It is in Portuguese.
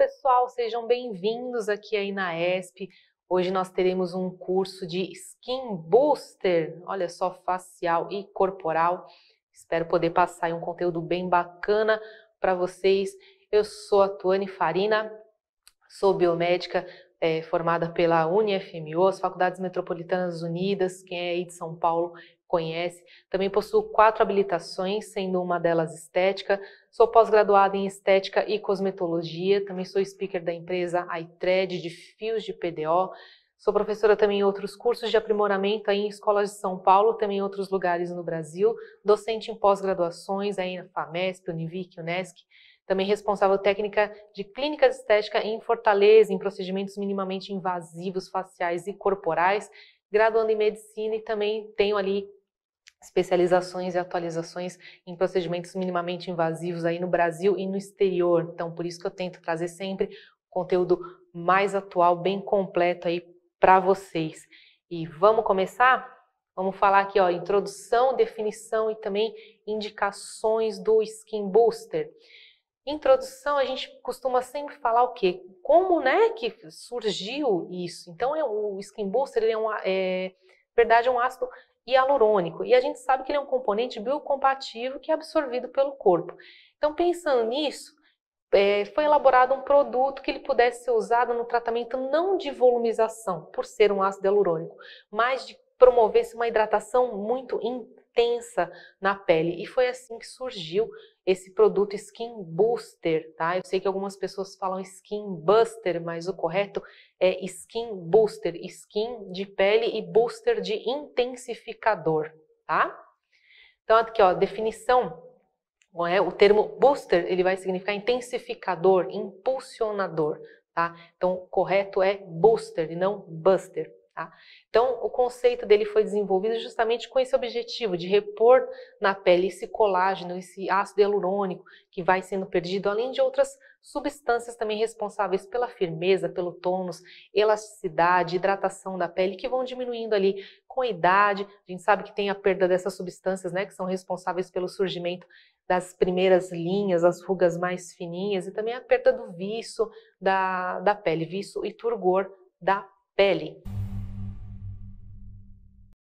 pessoal, sejam bem-vindos aqui aí na ESP. Hoje nós teremos um curso de Skin Booster, olha só, facial e corporal. Espero poder passar um conteúdo bem bacana para vocês. Eu sou a Tuane Farina, sou biomédica é, formada pela UniFMO, as Faculdades Metropolitanas Unidas, quem é aí de São Paulo conhece. Também possuo quatro habilitações, sendo uma delas estética. Sou pós-graduada em estética e cosmetologia. Também sou speaker da empresa Aitred de fios de PDO. Sou professora também em outros cursos de aprimoramento aí em escolas de São Paulo, também em outros lugares no Brasil, docente em pós-graduações aí na FAMESP, Univic, Unesc, também responsável técnica de clínica de estética em Fortaleza, em procedimentos minimamente invasivos faciais e corporais, graduando em medicina e também tenho ali especializações e atualizações em procedimentos minimamente invasivos aí no Brasil e no exterior. Então, por isso que eu tento trazer sempre conteúdo mais atual, bem completo aí para vocês. E vamos começar? Vamos falar aqui, ó, introdução, definição e também indicações do Skin Booster. Introdução, a gente costuma sempre falar o quê? Como, né, que surgiu isso? Então, é, o Skin Booster, ele é, uma, é verdade, é um ácido hialurônico. E a gente sabe que ele é um componente biocompatível que é absorvido pelo corpo. Então, pensando nisso, é, foi elaborado um produto que ele pudesse ser usado no tratamento não de volumização, por ser um ácido hialurônico, mas de promover-se uma hidratação muito intensa tensa na pele. E foi assim que surgiu esse produto Skin Booster, tá? Eu sei que algumas pessoas falam Skin Buster, mas o correto é Skin Booster, skin de pele e booster de intensificador, tá? Então aqui, ó, definição é? O termo booster ele vai significar intensificador, impulsionador, tá? Então correto é booster e não buster. Tá? Então, o conceito dele foi desenvolvido justamente com esse objetivo de repor na pele esse colágeno, esse ácido hialurônico que vai sendo perdido, além de outras substâncias também responsáveis pela firmeza, pelo tônus, elasticidade, hidratação da pele, que vão diminuindo ali com a idade. A gente sabe que tem a perda dessas substâncias, né, que são responsáveis pelo surgimento das primeiras linhas, as rugas mais fininhas, e também a perda do viço da, da pele, viço e turgor da pele.